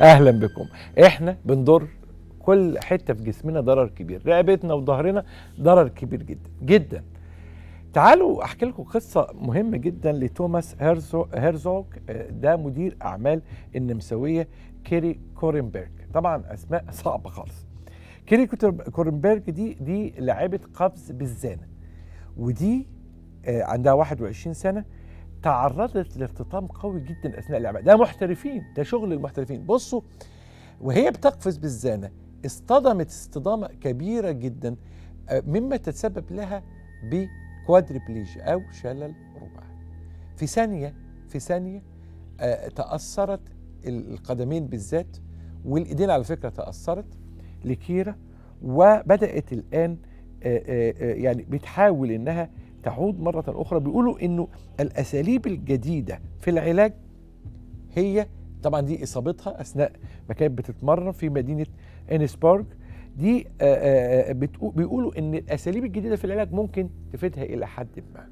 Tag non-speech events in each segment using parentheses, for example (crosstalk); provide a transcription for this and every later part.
اهلا بكم احنا بنضر كل حته في جسمنا ضرر كبير رقبتنا وظهرنا ضرر كبير جدا جدا تعالوا احكي لكم قصه مهمه جدا لتوماس هيرزوك آه، ده مدير اعمال النمساويه كيري كورنبرج طبعا اسماء (laughs) صعبه خالص كيري كورنبرج دي دي لعبة قفز بالزانه ودي آه، عندها 21 سنه تعرضت لارتطام قوي جدا اثناء لعبها ده محترفين ده شغل المحترفين بصوا وهي بتقفز بالزانه اصطدمت اصطدامه كبيره جدا آه، مما تتسبب لها بكوادربليج او شلل رباعي في ثانيه في ثانيه آه، تاثرت القدمين بالذات والايدين على فكره تاثرت لكيره وبدات الان آه، يعني بتحاول انها تعود مرة أخرى بيقولوا إنه الأساليب الجديدة في العلاج هي طبعا دي إصابتها أثناء ما كانت بتتمرن في مدينة إنسبورغ دي آه، آه، آه، بيقولوا إن الأساليب الجديدة في العلاج ممكن تفيدها إلى حد ما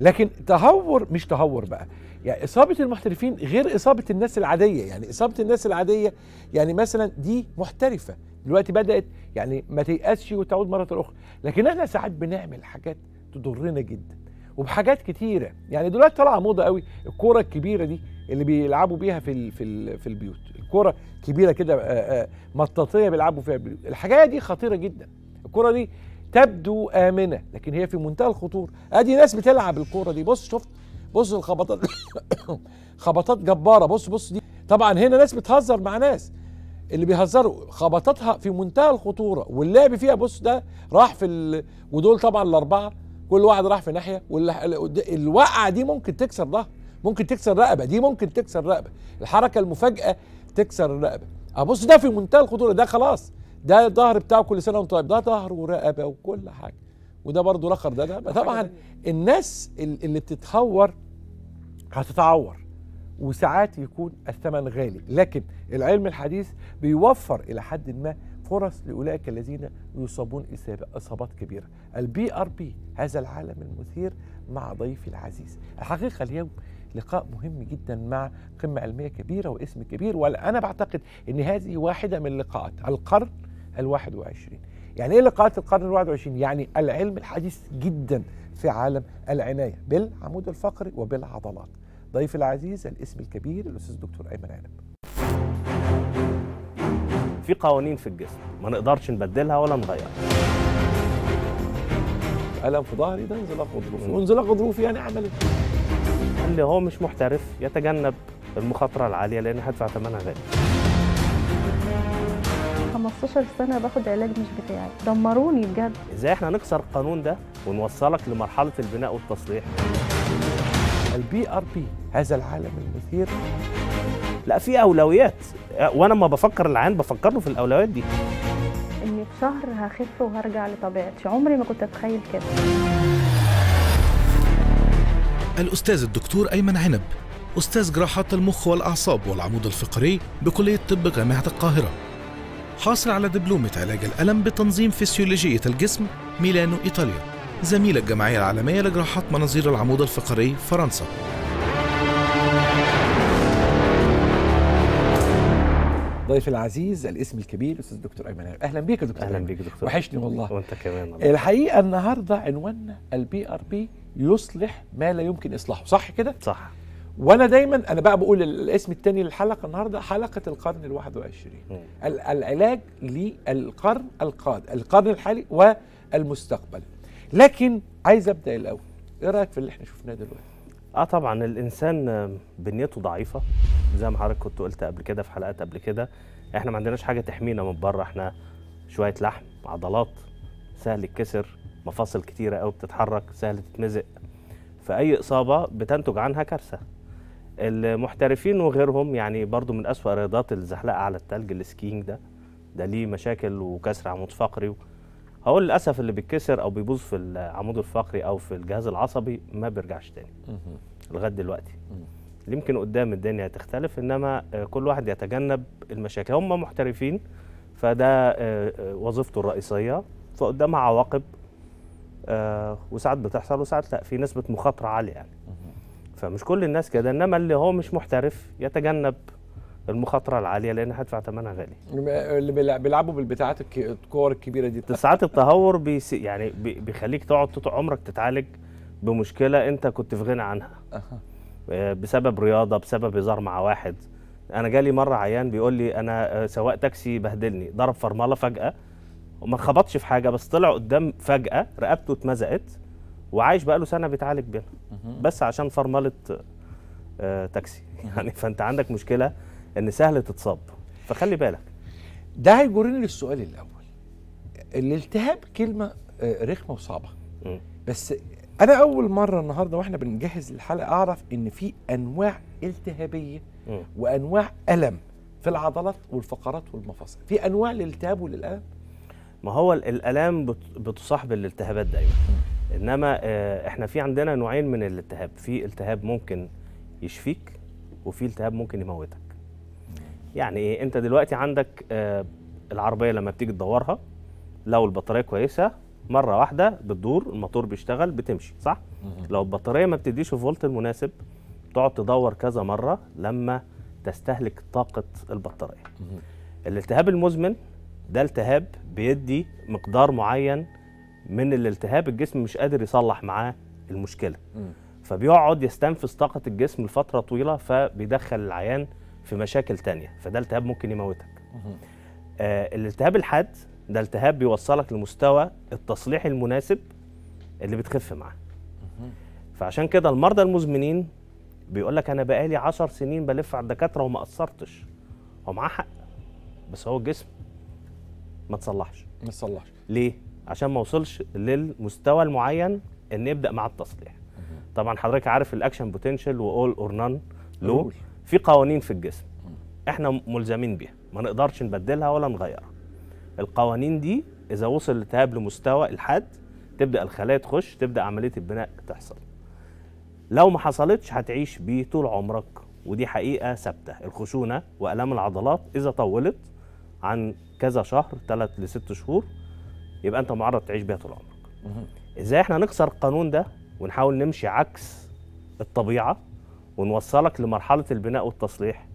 لكن تهور مش تهور بقى يعني إصابة المحترفين غير إصابة الناس العادية يعني إصابة الناس العادية يعني مثلا دي محترفة دلوقتي بدأت يعني ما تيأسش وتعود مرة أخرى لكن احنا ساعات بنعمل حاجات تضرنا جدا وبحاجات كتيره يعني دلوقتي طالعه موضه قوي الكوره الكبيره دي اللي بيلعبوا بيها في الـ في الـ في البيوت الكوره كبيره كده آه، آه، مطاطيه بيلعبوا فيها البيوت الحاجه دي خطيره جدا الكوره دي تبدو امنه لكن هي في منتهى الخطوره ادي ناس بتلعب الكوره دي بص شفت بص الخبطات (coughs) خبطات جباره بص بص دي طبعا هنا ناس بتهزر مع ناس اللي بيهزروا خبطاتها في منتهى الخطوره واللعب فيها بص ده راح في ال... ودول طبعا الاربعه كل واحد راح في ناحيه الوقعه دي ممكن تكسر ظهر ممكن تكسر رقبه دي ممكن تكسر رقبه الحركه المفاجاه تكسر الرقبه ابص ده في منتهى الخطوره ده خلاص ده الظهر بتاعه كل سنه وانت طيب ده ظهر ورقبه وكل حاجه وده برضه رخر ده ده طبعا الناس اللي بتتهور هتتعور وساعات يكون الثمن غالي لكن العلم الحديث بيوفر الى حد ما فرص لاولئك الذين يصابون اصابات كبيره. البي ار بي هذا العالم المثير مع ضيفي العزيز. الحقيقه اليوم لقاء مهم جدا مع قمه علميه كبيره واسم كبير وانا بعتقد ان هذه واحده من لقاءات القرن ال21. يعني ايه لقاءات القرن ال21؟ يعني العلم الحديث جدا في عالم العنايه بالعمود الفقري وبالعضلات ضيف العزيز الاسم الكبير الاستاذ الدكتور ايمن عنب في قوانين في الجسم ما نقدرش نبدلها ولا نغيرها الم في ظهري ده انزلاق اخد ظروفي وانزل ظروفي يعني عملت إيه؟ اللي هو مش محترف يتجنب المخاطره العاليه لان هدفع ثمنها غالي 15 سنه باخد علاج مش بتاعي دمروني بجد ازاي احنا نكسر القانون ده ونوصلك لمرحله البناء والتصليح البي ار بي هذا العالم المثير لا في اولويات وانا لما بفكر العيان بفكر له في الاولويات دي اني في شهر هخف وهرجع لطبيعتي عمري ما كنت اتخيل كده الاستاذ الدكتور ايمن عنب استاذ جراحات المخ والاعصاب والعمود الفقري بكليه طب جامعه القاهره حاصل على دبلومة علاج الألم بتنظيم فسيولوجية الجسم ميلانو إيطاليا زميل الجمعية العالمية لجراحات مناظير العمود الفقري فرنسا ضيف العزيز الاسم الكبير استاذ دكتور ايمن اهلا بيك يا دكتور اهلا بيك دكتور وحشني والله وانت كمان الله. الحقيقه النهارده عنواننا البي ار بي يصلح ما لا يمكن اصلاحه صح كده صح وانا دايما انا بقى بقول الاسم الثاني للحلقه النهارده حلقه القرن ال21 العلاج للقرن القادم القرن الحالي والمستقبل لكن عايز ابدا الاول ايه رايك في اللي احنا شفناه دلوقتي اه طبعا الانسان بنيته ضعيفه زي ما حضرتك كنت قلت قبل كده في حلقات قبل كده احنا ما عندناش حاجه تحمينا من بره احنا شويه لحم عضلات سهل الكسر مفاصل كتيره قوي بتتحرك سهل تتمزق فاي اصابه بتنتج عنها كارثه المحترفين وغيرهم يعني برضو من اسوا رياضات الزحلقه على التلج السكينج ده ده ليه مشاكل وكسر عمود فقري هقول للاسف اللي بيتكسر او بيبوظ في العمود الفقري او في الجهاز العصبي ما بيرجعش تاني لغايه دلوقتي يمكن قدام الدنيا هتختلف انما آه، كل واحد يتجنب المشاكل هم محترفين فده آه، آه، وظيفته الرئيسيه فقدامها عواقب وساعات بتحصل وساعات لا في نسبه مخاطره عاليه يعني فمش كل الناس كده انما اللي هو مش محترف يتجنب المخاطره العاليه لان هدفع ثمنها غالي اللي بيلعبوا بالبتاعات الكور الكبيره دي (laughs) ساعات التهور بيسي يعني بيخليك تقعد طول عمرك تتعالج بمشكله انت كنت في غنى عنها آه، بسبب رياضه بسبب هزار مع واحد انا جالي مره عيان بيقول لي انا آه، سواق تاكسي بهدلني ضرب فرمله فجاه وما خبطش في حاجه بس طلع قدام فجاه رقبته اتمزقت وعايش بقاله سنه بيتعالج بيها بس عشان فرمله آه، تاكسي (laughs) يعني فانت عندك مشكله ان سهل تتصاب فخلي بالك ده هيجرني للسؤال الاول الالتهاب كلمه آه، رخمه وصعبه بس انا اول مره النهارده واحنا بنجهز الحلقه اعرف ان في انواع التهابيه وانواع الم في العضلات والفقرات والمفاصل في انواع للالتهاب وللالم ما هو الالام بتصاحب الالتهابات دايما انما آه، احنا في عندنا نوعين من الالتهاب في التهاب ممكن يشفيك وفي التهاب ممكن يموتك يعني ايه انت دلوقتي عندك آه، العربيه لما بتيجي تدورها لو البطاريه كويسه مره واحده بتدور الموتور بيشتغل بتمشي صح لو البطاريه ما بتديش الفولت المناسب تقعد تدور كذا مره لما تستهلك طاقه البطاريه الالتهاب المزمن ده التهاب بيدي مقدار معين من الالتهاب الجسم مش قادر يصلح معاه المشكله فبيقعد يستنفذ طاقه الجسم لفتره طويله فبيدخل العيان في مشاكل تانية فده التهاب ممكن يموتك آه الالتهاب الحاد ده التهاب بيوصلك لمستوى التصليح المناسب اللي بتخف معاه فعشان كده المرضى المزمنين بيقول لك انا بقالي 10 سنين بلف على الدكاتره وما قصرتش هو معاه حق بس هو الجسم ما تصلحش ما تصلحش ليه عشان ما وصلش للمستوى المعين ان يبدا مع التصليح طبعا حضرتك عارف الاكشن بوتنشال واول اور نان لو في قوانين في الجسم احنا ملزمين بيها ما نقدرش نبدلها ولا نغيرها القوانين دي اذا وصل الالتهاب لمستوى الحد تبدا الخلايا تخش تبدا عمليه البناء تحصل لو ما حصلتش هتعيش بيه طول عمرك ودي حقيقه ثابته الخشونه والام العضلات اذا طولت عن كذا شهر 3 ل 6 شهور يبقى انت معرض تعيش بيها طول عمرك ازاي احنا نكسر القانون ده ونحاول نمشي عكس الطبيعه ونوصلك لمرحله البناء والتصليح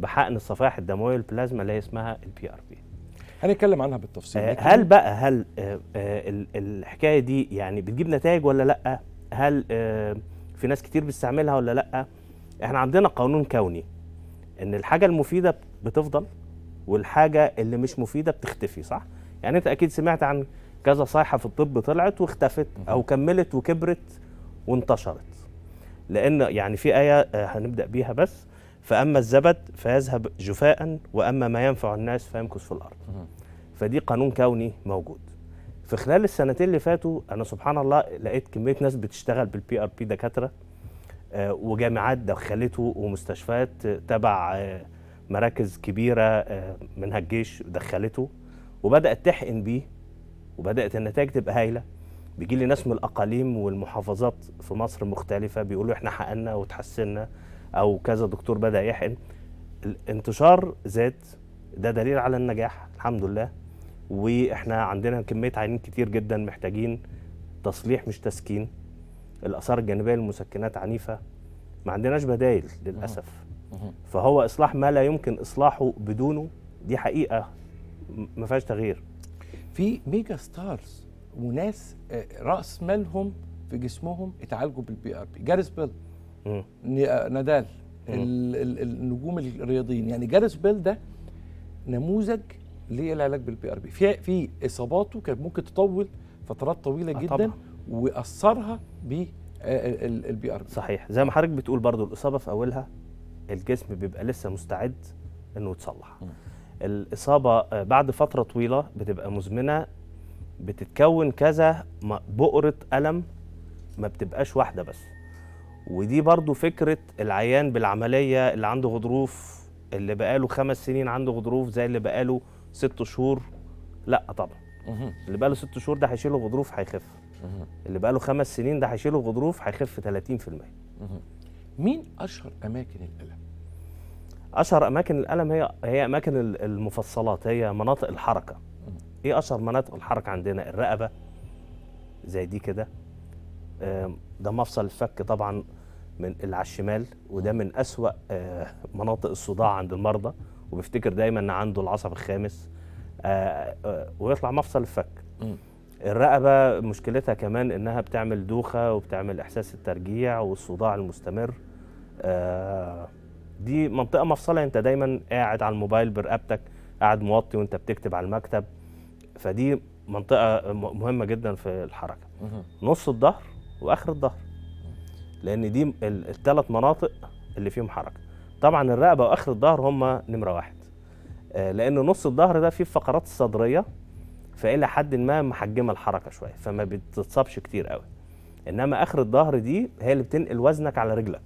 بحقن الصفائح الدمويه البلازما اللي هي اسمها البي ار بي هنتكلم عنها بالتفصيل آه هل إيه؟ بقى هل آه آه الحكايه دي يعني بتجيب نتائج ولا لا هل آه، في ناس كتير بتستعملها ولا لا احنا عندنا قانون كوني ان الحاجه المفيده بتفضل والحاجه اللي مش مفيده بتختفي صح يعني انت اكيد سمعت عن كذا صيحه في الطب طلعت واختفت او كملت وكبرت وانتشرت لأن يعني في آية آه، هنبدأ بيها بس فأما الزبد فيذهب جفاء وأما ما ينفع الناس فيمكث في الأرض فدي قانون كوني موجود في خلال السنتين اللي فاتوا أنا سبحان الله لقيت كمية ناس بتشتغل بالبي آر بي دكاترة آه، وجامعات دخلته ومستشفيات تبع آه، مراكز كبيرة منها الجيش دخلته وبدأت تحقن بيه وبدأت النتائج تبقى هايلة بيجي لي ناس من الاقاليم والمحافظات في مصر مختلفه بيقولوا احنا حقنا وتحسنا او كذا دكتور بدا يحقن الانتشار زاد ده دليل على النجاح الحمد لله واحنا عندنا كميه عينين كتير جدا محتاجين تصليح مش تسكين الاثار الجانبيه للمسكنات عنيفه ما عندناش بدايل للاسف فهو اصلاح ما لا يمكن اصلاحه بدونه دي حقيقه ما فيهاش تغيير في ميجا ستارز وناس آه، راس مالهم في جسمهم اتعالجوا بالبي ار بي جاريس بيل آه، نادال النجوم الرياضيين يعني جاريس بيل ده نموذج للعلاج بالبي ار بي في في اصاباته كانت ممكن تطول فترات طويله آه، جدا طبعا. واثرها بالبي ار بي صحيح زي ما حضرتك بتقول برضو الاصابه في اولها الجسم بيبقى لسه مستعد انه يتصلح الاصابه بعد فتره طويله بتبقى مزمنه بتتكون كذا بؤرة ألم ما بتبقاش واحدة بس ودي برضو فكرة العيان بالعملية اللي عنده غضروف اللي بقاله خمس سنين عنده غضروف زي اللي بقاله ست شهور لا طبعا اللي بقاله ست شهور ده هيشيله غضروف هيخف اللي بقاله خمس سنين ده هيشيله غضروف هيخف 30% مين اشهر اماكن الالم اشهر اماكن الالم هي هي اماكن المفصلات هي مناطق الحركه ايه اشهر مناطق الحركه عندنا الرقبه زي دي كده ده مفصل الفك طبعا من اللي على الشمال وده من اسوا آه، مناطق الصداع عند المرضى وبيفتكر دايما ان عنده العصب الخامس آه، آه، ويطلع مفصل الفك الرقبه مشكلتها كمان انها بتعمل دوخه وبتعمل احساس الترجيع والصداع المستمر دي منطقه مفصله انت دايما قاعد على الموبايل برقبتك قاعد موطي وانت بتكتب على المكتب فدي منطقه مهمه جدا في الحركه نص الظهر واخر الظهر لان دي الثلاث مناطق اللي فيهم حركه طبعا الرقبه واخر الظهر هم نمره واحد آه، لان نص الظهر ده فيه فقرات الصدريه فالى حد ما محجمه الحركه شويه فما بتتصابش كتير قوي انما اخر الظهر دي هي اللي بتنقل وزنك على رجلك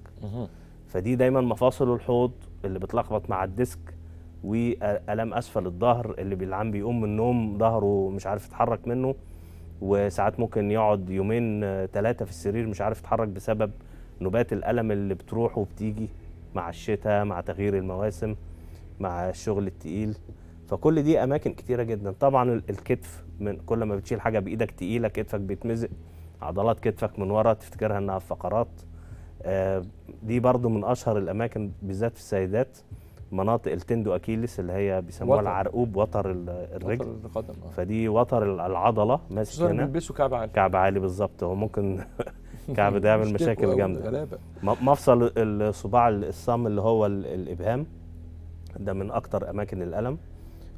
فدي دايما مفاصل الحوض اللي بتلخبط مع الديسك والام اسفل الظهر اللي بيلعن بيقوم من النوم ظهره مش عارف يتحرك منه وساعات ممكن يقعد يومين ثلاثه آه، في السرير مش عارف يتحرك بسبب نوبات الالم اللي بتروح وبتيجي مع الشتاء مع تغيير المواسم مع الشغل التقيل فكل دي اماكن كتيره جدا طبعا الكتف من كل ما بتشيل حاجه بايدك تقيله كتفك بيتمزق عضلات كتفك من ورا تفتكرها انها فقرات آه، دي برضو من اشهر الاماكن بالذات في السيدات مناطق التندو اكيلس اللي هي بيسموها العرقوب وتر الرجل وتر القدم آه. فدي وتر العضله ماسك هنا بيلبسوا كعب عالي كعب عالي بالظبط هو ممكن (laughs) كعب ده يعمل مشاكل جامده غلابه مفصل الصباع الصام اللي هو الابهام ده من اكتر اماكن الالم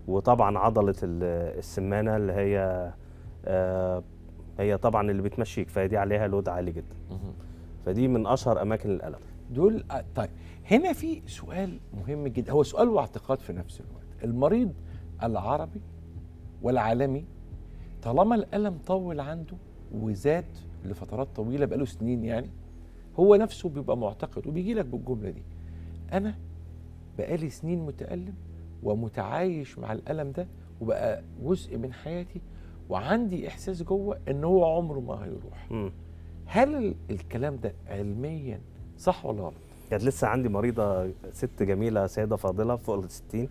وطبعا عضله السمانه اللي هي آه، هي طبعا اللي بتمشيك فدي عليها لود عالي جدا فدي من اشهر اماكن الالم دول آه، طيب هنا في سؤال مهم جدا هو سؤال واعتقاد في نفس الوقت المريض العربي والعالمي طالما الألم طول عنده وزاد لفترات طويلة بقاله سنين يعني هو نفسه بيبقى معتقد وبيجي لك بالجملة دي أنا بقالي سنين متألم ومتعايش مع الألم ده وبقى جزء من حياتي وعندي إحساس جوه إن هو عمره ما هيروح م. هل الكلام ده علميا صح ولا غلط؟ كانت لسه عندي مريضه ست جميله سيده فاضله فوق ال 60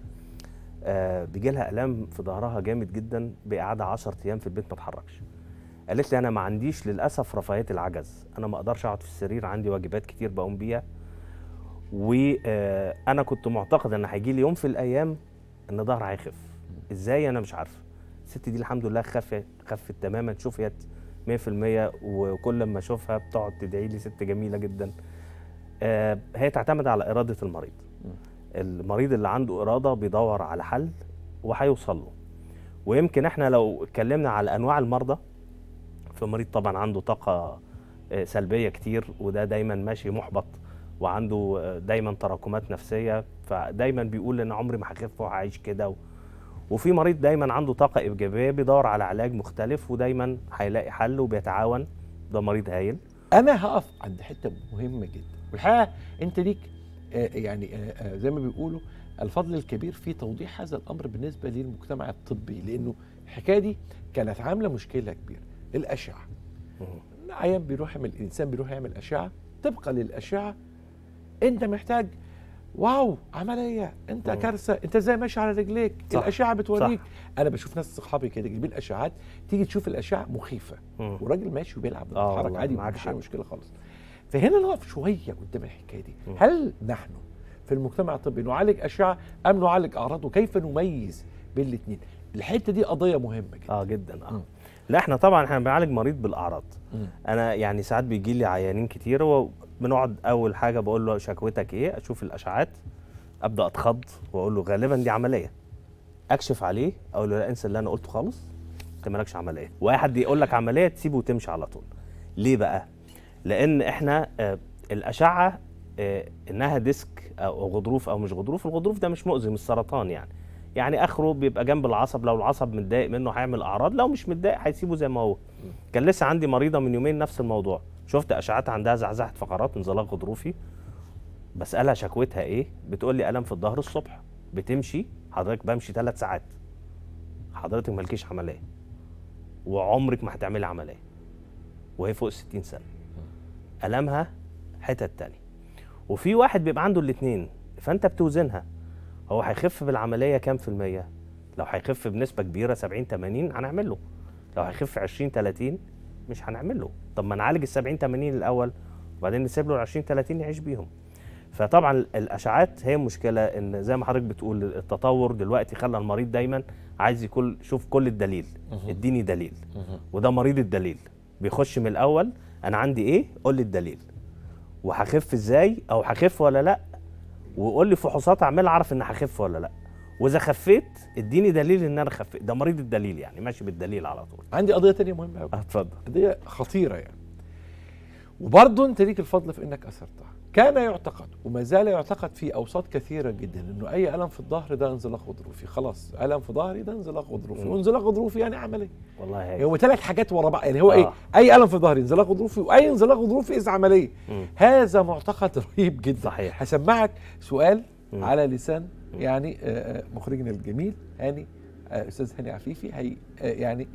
آه بيجي لها الام في ظهرها جامد جدا بقعدة 10 ايام في البيت ما تحركش قالت لي انا ما عنديش للاسف رفاهيه العجز انا ما اقدرش اقعد في السرير عندي واجبات كتير بقوم بيها وانا آه، كنت معتقد ان هيجي لي يوم في الايام ان ظهرها هيخف ازاي انا مش عارفه الست دي الحمد لله خفت خفت تماما شفيت 100% وكل ما اشوفها بتقعد تدعي لي ست جميله جدا آه، هي تعتمد على إرادة المريض المريض اللي عنده إرادة بيدور على حل وهيوصل له ويمكن احنا لو اتكلمنا على أنواع المرضى في مريض طبعا عنده طاقة آه، سلبية كتير وده دايما ماشي محبط وعنده آه، دايما تراكمات نفسية فدايما بيقول أنا عمري ما هخف وهعيش كده وفي مريض دايما عنده طاقة إيجابية بيدور على علاج مختلف ودايما هيلاقي حل وبيتعاون ده مريض هايل أنا هقف عند حتة مهمة جدا والحقيقه انت ليك آه، يعني آه، آه، زي ما بيقولوا الفضل الكبير في توضيح هذا الامر بالنسبه للمجتمع الطبي لانه الحكايه دي كانت عامله مشكله كبيره الاشعه عيان بيروح يعمل الانسان بيروح يعمل اشعه طبقا للاشعه انت محتاج واو عمليه انت كارثه انت ازاي ماشي على رجليك صح. الاشعه بتوريك صح. انا بشوف ناس صحابي كده جايبين اشعات تيجي تشوف الاشعه مخيفه والراجل وراجل ماشي وبيلعب بيتحرك عادي ما اي مشكله خالص فهنا نقف شويه قدام الحكايه دي هل نحن في المجتمع الطبي نعالج اشعه ام نعالج اعراض وكيف نميز بين الاثنين الحته دي قضيه مهمه جدا اه جدا اه لا احنا طبعا احنا بنعالج مريض بالاعراض م. انا يعني ساعات بيجي لي عيانين كتير وبنقعد اول حاجه بقول له شكوتك ايه اشوف الاشعاعات ابدا اتخض واقول له غالبا دي عمليه اكشف عليه اقول له لا انسى اللي انا قلته خالص انت مالكش عمليه واحد يقول لك عمليه تسيبه وتمشي على طول ليه بقى لان احنا آه، الاشعه آه، انها ديسك او غضروف او مش غضروف الغضروف ده مش مؤذي مش سرطان يعني يعني اخره بيبقى جنب العصب لو العصب متضايق منه هيعمل اعراض لو مش متضايق هيسيبه زي ما هو كان لسه عندي مريضه من يومين نفس الموضوع شفت اشعات عندها زعزعه فقرات انزلاق غضروفي بسالها شكوتها ايه بتقول لي الم في الظهر الصبح بتمشي حضرتك بمشي ثلاث ساعات حضرتك مالكيش عمليه وعمرك ما هتعملي عمليه وهي فوق 60 سنه ألمها حتت تانية وفي واحد بيبقى عنده الاتنين فأنت بتوزنها هو هيخف بالعملية كام في المية؟ لو هيخف بنسبة كبيرة 70 80 هنعمل له لو هيخف 20 30 مش هنعمل له طب ما نعالج ال 70 80 الأول وبعدين نسيب له ال 20 30 يعيش بيهم فطبعا الاشعاعات هي مشكله ان زي ما حضرتك بتقول التطور دلوقتي خلى المريض دايما عايز يكون شوف كل الدليل اديني دليل وده مريض الدليل بيخش من الاول انا عندي ايه قول لي الدليل وهخف ازاي او هخف ولا لا وقول لي فحوصات اعملها اعرف ان هخف ولا لا واذا خفيت اديني دليل ان انا خفيت ده مريض الدليل يعني ماشي بالدليل على طول عندي قضيه تانية مهمه اتفضل قضيه خطيره يعني وبرضه انت ليك الفضل في انك اثرتها كان يعتقد وما زال يعتقد في اوساط كثيره جدا انه اي الم في الظهر ده انزلاق غضروفي خلاص الم في ظهري ده انزلاق غضروفي وانزلاق غضروفي يعني عمل ايه؟ والله هي يعني هو ثلاث حاجات ورا بعض يعني هو إيه؟ آه. ايه؟ اي الم في ظهري انزلاق غضروفي واي انزلاق غضروفي اذا عمليه هذا معتقد (laughs) رهيب جدا صحيح هسمعك سؤال مم. على لسان مم. يعني آه، آه، مخرجنا الجميل هاني آه، استاذ هاني عفيفي هي يعني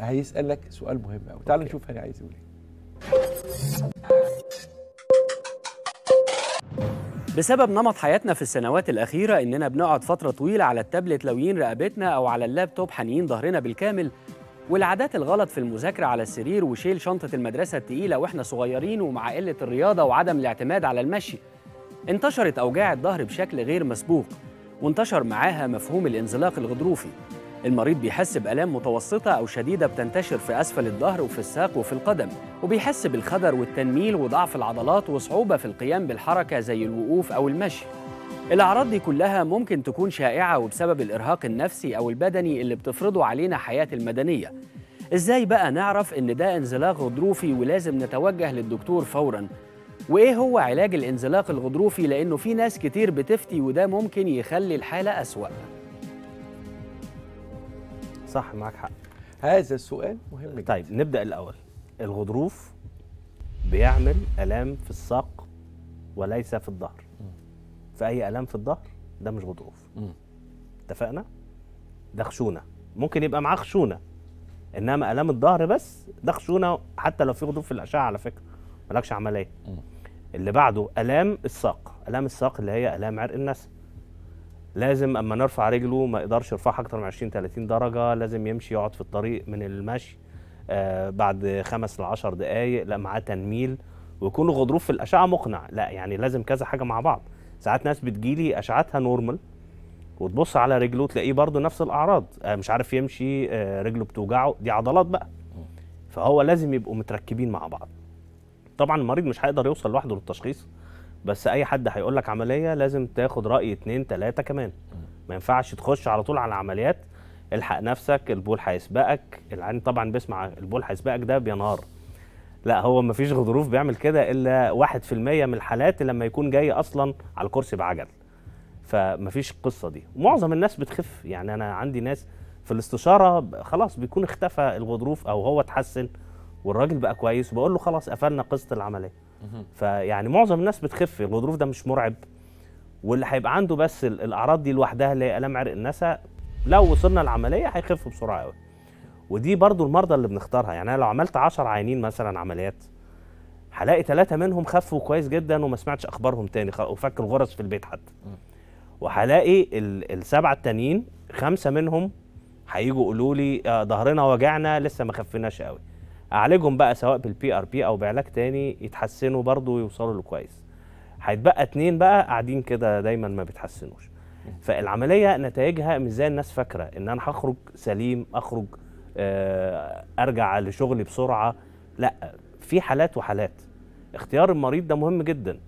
هيسالك سؤال مهم قوي تعال نشوف هاني عايز يقول ايه بسبب نمط حياتنا في السنوات الأخيرة إننا بنقعد فترة طويلة على التابلت لويين رقبتنا أو على اللابتوب حنيين ظهرنا بالكامل والعادات الغلط في المذاكرة على السرير وشيل شنطة المدرسة التقيلة وإحنا صغيرين ومع قلة الرياضة وعدم الاعتماد على المشي انتشرت أوجاع الظهر بشكل غير مسبوق وانتشر معاها مفهوم الانزلاق الغضروفي المريض بيحس بآلام متوسطة أو شديدة بتنتشر في أسفل الظهر وفي الساق وفي القدم وبيحس بالخدر والتنميل وضعف العضلات وصعوبة في القيام بالحركة زي الوقوف أو المشي الأعراض دي كلها ممكن تكون شائعة وبسبب الإرهاق النفسي أو البدني اللي بتفرضه علينا حياة المدنية إزاي بقى نعرف إن ده انزلاق غضروفي ولازم نتوجه للدكتور فوراً؟ وإيه هو علاج الانزلاق الغضروفي لأنه في ناس كتير بتفتي وده ممكن يخلي الحالة أسوأ؟ صح معاك حق هذا السؤال مهم جدا طيب نبدا الاول الغضروف بيعمل الام في الساق وليس في الظهر فاي الام في الظهر ده مش غضروف اتفقنا ده خشونه ممكن يبقى معاه خشونه انما الام الظهر بس ده خشونه حتى لو في غضروف في الاشعه على فكره مالكش عمليه اللي بعده الام الساق الام الساق اللي هي الام عرق النسل لازم اما نرفع رجله ما يقدرش يرفعها اكتر من 20 30 درجه لازم يمشي يقعد في الطريق من المشي آه بعد خمس ل 10 دقائق لا معاه تنميل ويكون الغضروف في الاشعه مقنع لا يعني لازم كذا حاجه مع بعض ساعات ناس بتجيلي اشعتها نورمال وتبص على رجله تلاقيه برضه نفس الاعراض آه مش عارف يمشي آه رجله بتوجعه دي عضلات بقى فهو لازم يبقوا متركبين مع بعض طبعا المريض مش هيقدر يوصل لوحده للتشخيص بس اي حد هيقول لك عمليه لازم تاخد راي اتنين تلاته كمان ما ينفعش تخش على طول على العمليات الحق نفسك البول هيسبقك العين طبعا بيسمع البول هيسبقك ده بينهار لا هو ما فيش غضروف بيعمل كده الا 1% من الحالات لما يكون جاي اصلا على الكرسي بعجل فما فيش القصه دي معظم الناس بتخف يعني انا عندي ناس في الاستشاره خلاص بيكون اختفى الغضروف او هو اتحسن والراجل بقى كويس وبقول له خلاص قفلنا قصه العمليه فيعني معظم الناس بتخف الغضروف ده مش مرعب واللي هيبقى عنده بس الاعراض دي لوحدها اللي هي الام عرق النسا لو وصلنا العمليه هيخف بسرعه قوي ودي برضو المرضى اللي بنختارها يعني انا لو عملت 10 عيانين مثلا عمليات هلاقي ثلاثه منهم خفوا كويس جدا وما سمعتش اخبارهم تاني وفك الغرز في البيت حتى وهلاقي السبعه التانيين خمسه منهم هيجوا يقولوا لي آه، ظهرنا وجعنا لسه ما خفناش قوي اعالجهم بقى سواء بالبي ار بي او بعلاج تاني يتحسنوا برضه ويوصلوا لكويس هيتبقى اتنين بقى قاعدين كده دايما ما بيتحسنوش فالعمليه نتائجها مش زي الناس فاكره ان انا هخرج سليم اخرج آه، ارجع لشغلي بسرعه لا في حالات وحالات اختيار المريض ده مهم جدا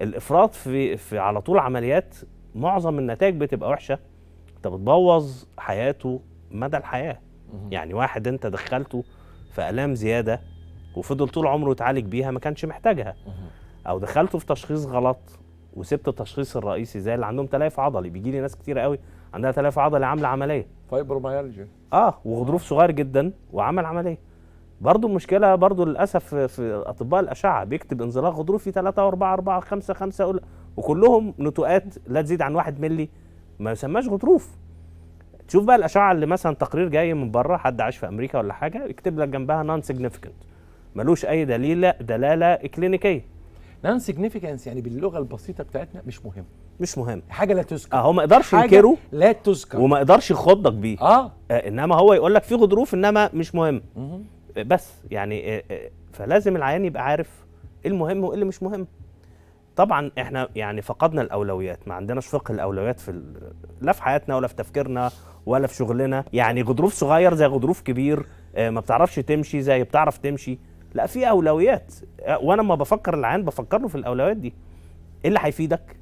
الافراط في, في على طول عمليات معظم النتائج بتبقى وحشه انت بتبوظ حياته مدى الحياه يعني واحد انت دخلته فالام زياده وفضل طول عمره يتعالج بيها ما كانش محتاجها او دخلته في تشخيص غلط وسبت التشخيص الرئيسي زي اللي عندهم تلاف عضلي بيجي لي ناس كتير قوي عندها تلاف عضلي عامله عمليه فايبروميالجيا اه وغضروف صغير جدا وعمل عمليه برضه المشكله برضه للاسف في اطباء الاشعه بيكتب انزلاق غضروفي 3 و4 4 5 5 وكلهم نتوءات لا تزيد عن 1 مللي ما يسماش غضروف تشوف بقى الاشعه اللي مثلا تقرير جاي من بره حد عايش في امريكا ولا حاجه يكتب لك جنبها نون سيجنيفيكانت ملوش اي دليل دلاله كلينيكيه نون سيجنيفيكانس يعني باللغه البسيطه بتاعتنا مش مهم مش مهم حاجه لا تذكر اهو آه، ما يقدرش ينكره لا تذكر وما يقدرش يخضك بيه آه. آه انما هو يقول لك في غضروف انما مش مهم آه بس يعني آه آه فلازم العيان يبقى عارف ايه المهم وايه اللي مش مهم طبعا احنا يعني فقدنا الاولويات ما عندناش فقه الاولويات في لا في حياتنا ولا في تفكيرنا ولا في شغلنا يعني غضروف صغير زي غضروف كبير آه، ما بتعرفش تمشي زي بتعرف تمشي لا في اولويات آه، وانا لما بفكر العيان بفكر له في الاولويات دي ايه اللي هيفيدك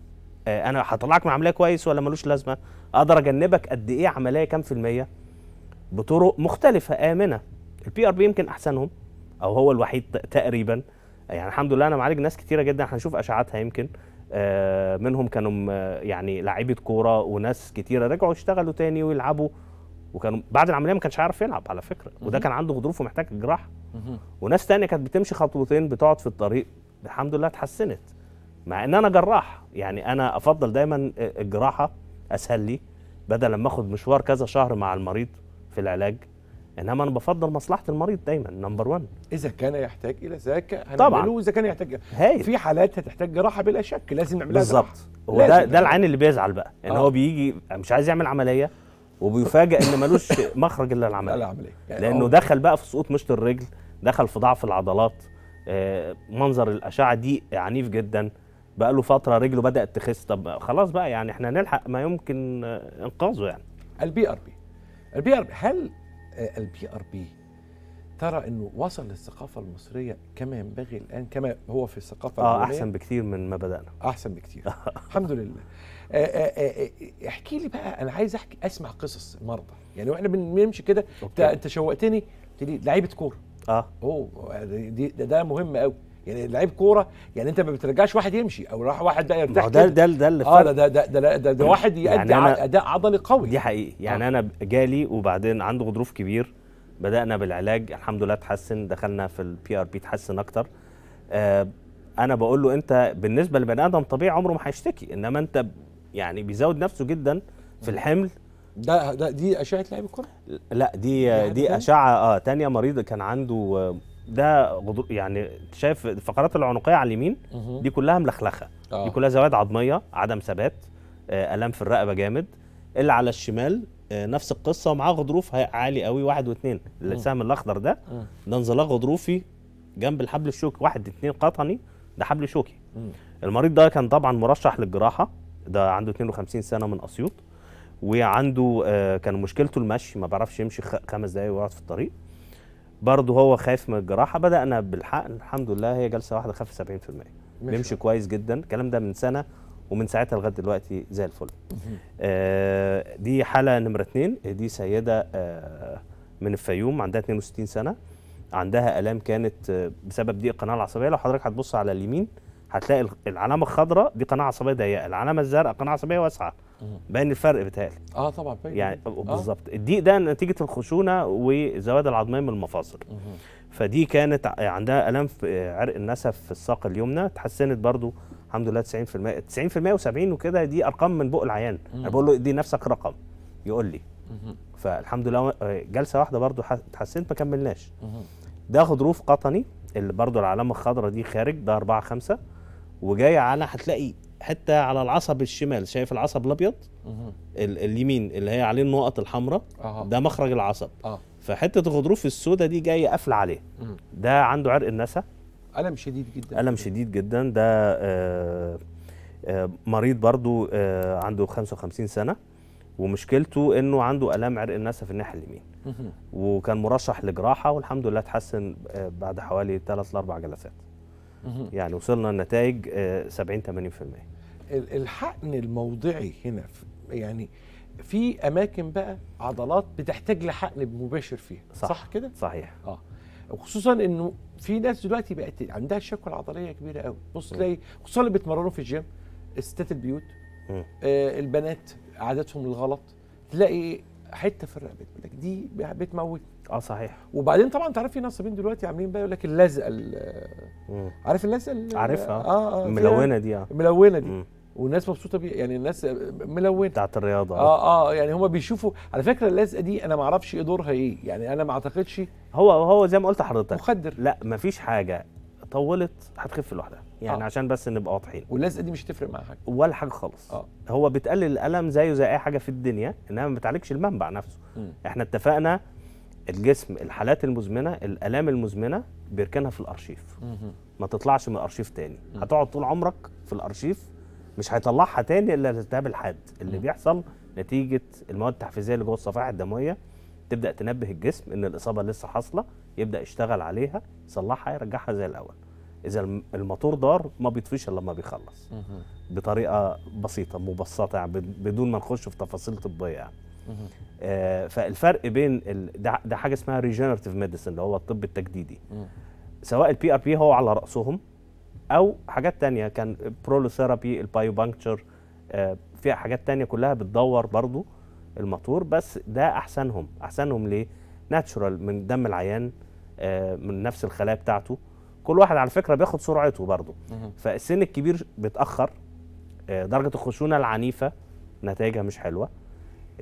آه، انا هطلعك من عمليه كويس ولا ملوش لازمه اقدر اجنبك قد ايه عمليه كام في الميه بطرق مختلفه امنه البي ار بي يمكن احسنهم او هو الوحيد تقريبا يعني الحمد لله انا معالج ناس كتيره جدا هنشوف اشعاعاتها يمكن آه، منهم كانوا يعني لعيبه كوره وناس كتيره رجعوا يشتغلوا تاني ويلعبوا وكانوا بعد العمليه ما كانش عارف يلعب على فكره وده كان عنده غضروف ومحتاج جراحه وناس تانية كانت بتمشي خطوتين بتقعد في الطريق الحمد لله اتحسنت مع ان انا جراح يعني انا افضل دايما الجراحه اسهل لي بدل ما اخد مشوار كذا شهر مع المريض في العلاج انما انا بفضل مصلحه المريض دايما نمبر 1 اذا كان يحتاج الى ذاك هنعمله اذا كان يحتاج هاي. في حالات هتحتاج جراحه بلا شك لازم نعملها بالظبط هو ده ده العين اللي بيزعل بقى ان آه. هو بيجي مش عايز يعمل عمليه وبيفاجئ ان ملوش (laughs) مخرج الا العمليه العمليه يعني لانه دخل بقى في سقوط مشط الرجل دخل في ضعف العضلات آه منظر الاشعه دي عنيف جدا بقى له فتره رجله بدات تخس طب خلاص بقى يعني احنا نلحق ما يمكن انقاذه يعني البي ار بي البي ار بي هل البي ار بي ترى انه وصل للثقافه المصريه كما ينبغي الان كما هو في الثقافه اه احسن بكثير من ما بدانا احسن بكثير الحمد لله آه، آه، آه، احكي لي بقى انا عايز احكي اسمع قصص المرضى يعني واحنا بنمشي كده انت شوقتني لعيبه كوره اه اوه ده, ده مهم قوي يعني لعيب كوره يعني انت ما بترجعش واحد يمشي او راح واحد بقى يرتاح ده ده ده اللي آه ده, ده, ده, ده, ده, ده يعني واحد يؤدي يعني اداء عضلي قوي دي حقيقي يعني آه. انا جالي وبعدين عنده غضروف كبير بدانا بالعلاج الحمد لله اتحسن دخلنا في البي ار بي اتحسن اكتر آه انا بقول له انت بالنسبه لبني ادم طبيعي عمره ما هيشتكي انما انت يعني بيزود نفسه جدا في آه. الحمل ده ده دي اشعه لعيب الكره لا دي دي اشعه اه ثانيه مريض كان عنده ده غضر يعني شايف الفقرات العنقيه على اليمين دي كلها ملخلخه آه. دي كلها زوائد عظميه عدم ثبات آه، الام في الرقبه جامد اللي على الشمال آه، نفس القصه ومعاه غضروف عالي قوي واحد واثنين السهم الاخضر ده ده انزلاق غضروفي جنب الحبل الشوكي واحد اثنين قطني ده حبل شوكي المريض ده كان طبعا مرشح للجراحه ده عنده 52 سنه من اسيوط وعنده آه، كان مشكلته المشي ما بيعرفش يمشي خمس دقايق ويقعد في الطريق برضه هو خايف من الجراحه بدانا بالحقن الحمد لله هي جلسه واحده خف 70% بيمشي كويس جدا الكلام ده من سنه ومن ساعتها لغايه دلوقتي زي الفل آه دي حاله نمره اتنين دي سيده آه من الفيوم عندها 62 سنه عندها الام كانت آه، بسبب ضيق القناه العصبيه لو حضرتك هتبص على اليمين هتلاقي العلامه الخضراء دي قناه عصبيه ضيقه العلامه الزرقاء قناه عصبيه واسعه باين الفرق بتاعي اه طبعا باين يعني آه. بالظبط الضيق ده نتيجه الخشونه والزوايا العظميه من المفاصل فدي كانت عندها الام في عرق النسف في الساق اليمنى اتحسنت برضو الحمد لله 90% 90% و70 وكده دي ارقام من بق العيان انا بقول له ادي نفسك رقم يقول لي فالحمد لله آه، جلسه واحده برضو اتحسنت ما كملناش ده غضروف قطني اللي برضو العلامه الخضراء دي خارج ده 4 5 وجاي على هتلاقي حته على العصب الشمال شايف العصب الابيض اليمين اللي هي عليه النقط الحمراء ده مخرج العصب أه. فحته الغضروف السوداء دي جايه قافله عليه ده عنده عرق النسا الم شديد جدا الم شديد جدا ده آه آه مريض برضو آه عنده 55 سنه ومشكلته انه عنده الام عرق النسا في الناحيه اليمين وكان مرشح لجراحه والحمد لله اتحسن آه، بعد حوالي 3 ل 4 جلسات يعني وصلنا لنتائج 70 80% الحقن الموضعي هنا يعني في اماكن بقى عضلات بتحتاج لحقن مباشر فيها صح, صح كده صحيح اه وخصوصا انه في ناس دلوقتي بقت عندها شكوى عضليه كبيره قوي بص تلاقي خصوصا اللي بيتمرنوا في الجيم الستات البيوت آه البنات عاداتهم الغلط تلاقي حته في الرقبه لك دي بتموت اه صحيح وبعدين طبعا انت عارف في نصابين دلوقتي عاملين بقى يقول لك اللزقه عارف اللزقه عارفها اه اه الملونه دي اه الملونه دي والناس مبسوطه بيها يعني الناس ملونه بتاعت الرياضه اه اه يعني هم بيشوفوا على فكره اللزقه دي انا ما اعرفش ايه دورها ايه يعني انا ما اعتقدش هو هو زي ما قلت لحضرتك مخدر لا مفيش حاجه طولت هتخف لوحدها يعني آه. عشان بس نبقى واضحين واللزقه دي مش هتفرق مع حاجه ولا حاجه خالص آه. هو بتقلل الالم زيه زي اي حاجه في الدنيا انما ما بتعالجش المنبع نفسه م. احنا اتفقنا الجسم الحالات المزمنه الالام المزمنه بيركنها في الارشيف م. ما تطلعش من الارشيف تاني م. هتقعد طول عمرك في الارشيف مش هيطلعها تاني الا الالتهاب الحاد اللي م. بيحصل نتيجه المواد التحفيزيه اللي جوه الصفائح الدمويه تبدا تنبه الجسم ان الاصابه لسه حاصله يبدا يشتغل عليها يصلحها يرجعها زي الاول اذا الموتور دار ما بيطفيش الا لما بيخلص بطريقه بسيطه مبسطه يعني بدون ما نخش في تفاصيل طبيه يعني. آه فالفرق بين ال... ده, ده حاجه اسمها ريجنريتيف ميديسن اللي هو الطب التجديدي سواء البي ار بي هو على راسهم او حاجات تانية كان برولوثيرابي البايوبانكتشر آه فيها حاجات تانية كلها بتدور برضو الموتور بس ده احسنهم احسنهم ليه ناتشورال من دم العيان آه من نفس الخلايا بتاعته كل واحد على فكره بياخد سرعته برضه فالسن الكبير بيتاخر آه، درجه الخشونه العنيفه نتائجها مش حلوه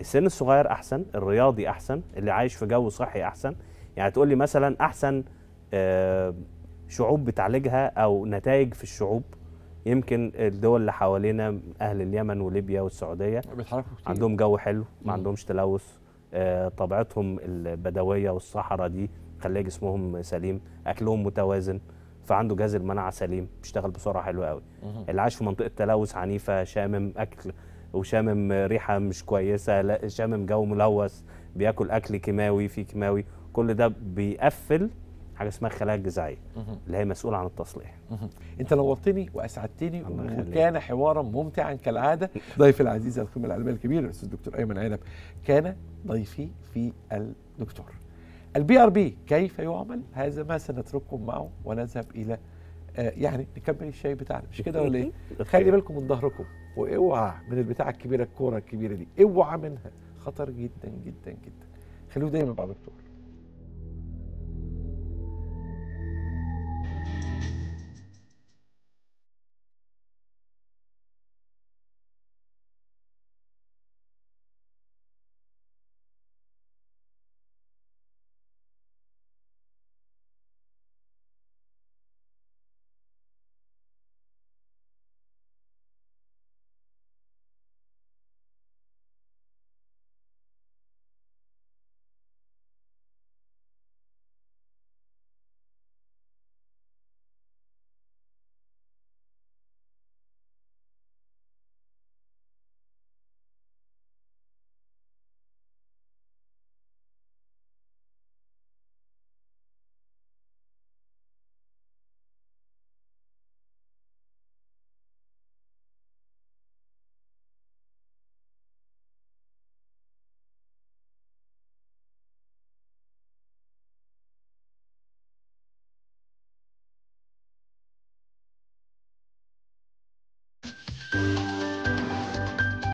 السن الصغير احسن الرياضي احسن اللي عايش في جو صحي احسن يعني تقول لي مثلا احسن آه، شعوب بتعالجها او نتائج في الشعوب يمكن الدول اللي حوالينا اهل اليمن وليبيا والسعوديه عندهم جو حلو ما عندهمش تلوث آه، طبيعتهم البدويه والصحراء دي خليه جسمهم سليم اكلهم متوازن فعنده جهاز المناعه سليم بيشتغل بسرعه حلوه قوي اللي عايش في منطقه تلوث عنيفه شامم اكل وشامم ريحه مش كويسه لا شامم جو ملوث بياكل اكل كيماوي فيه كيماوي كل ده بيقفل حاجه اسمها الخلايا الجذعيه اللي هي مسؤوله عن التصليح انت نورتني واسعدتني وكان حوارا ممتعا كالعاده (laughs) ضيفي العزيز القيمه العلميه الكبيره الاستاذ الدكتور ايمن عنب كان ضيفي في الدكتور البي ار بي كيف يعمل هذا ما سنترككم معه ونذهب الى آه يعني نكمل الشاي بتاعنا مش كده ولا ايه خلي بالكم من ظهركم واوعى من البتاعه الكبيره الكوره الكبيره دي اوعى منها خطر جدا جدا جدا خلوه دايما مع دكتور